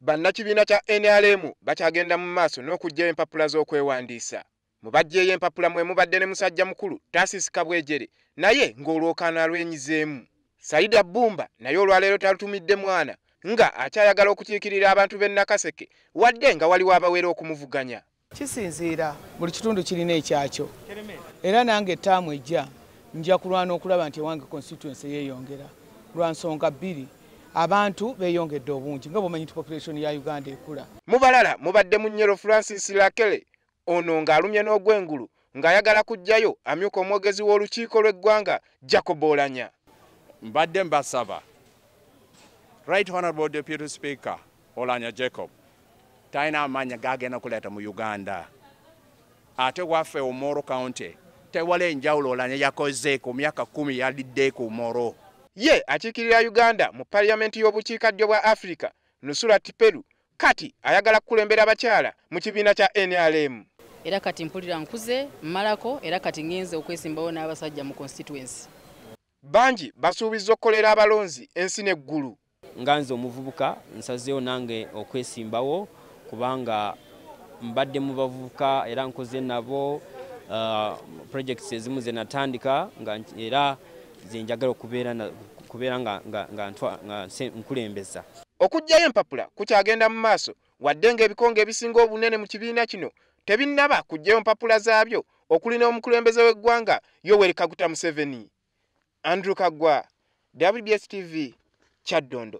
bannakibiina kya nrm bakyagenda mu maaso n'okuggyayo empapula z'okwewandiisa mu bajjeeyo empapula mwe mubadde ne musajja mukulu taasisika bwejere naye ng'olwokaano alwenyizeemu saida bumba naye olwaleero talutumidde mwana nga akyayagala okukiikirira abantu b'e nakaseke wadde nga waliwo abaweera okumuvuganya kisinziira buli kitundu kirina ekyakyo era nange ettaamu ejja nja kulwana okulaba nti ewange constituency yeeyongera lwa nsonga bbiri abantu beyongedde obungi nga bwemanyi nti population ya uganda ekula mubalala mubadde mu nyero francis lakele ono ng'alumya n'ogwengulu ng'ayagala kujjayo amyuka omwogezi w'olukiiko lw'eggwanga jacob olanya mbadde mbasaba right honorable deputy speaker olanya jacob talina amaanya gagenda kuleeta mu uganda ate waffe omoro county tewali enjawulo olanya yakoze ku myaka kumi yaliddeeku moro ye akiikirira uganda mu paliyamenti y'obukiikaddyo bwa africa nusura tiperu kati ayagala kukulembera abakyala mu kibiina kya nrm era kati mpulira nkuze mmalako era kati ngenze okwesimbawo n'abasajja mu constituency bangi basuubiza okukolera abalonzi ensi n'eggulu nga nze omuvubuka nsazeewo nange okwesimbawo kubanga mbadde mu bavubuka era nkoze nabo uh, projects ezimu zenatandika era uh, zenjagala okubeera kubeera nga nkulembeza okujjayo empapula kukyagenda mu maaso wadde ng'ebikonge ebisinga obunene mu kibiina kino tebinnaba kujjayo empapula zaabyo okuli n'omukulembeze w'eggwanga yoweri kaguta museveni andrew kaggwa wbs tv kyaddondo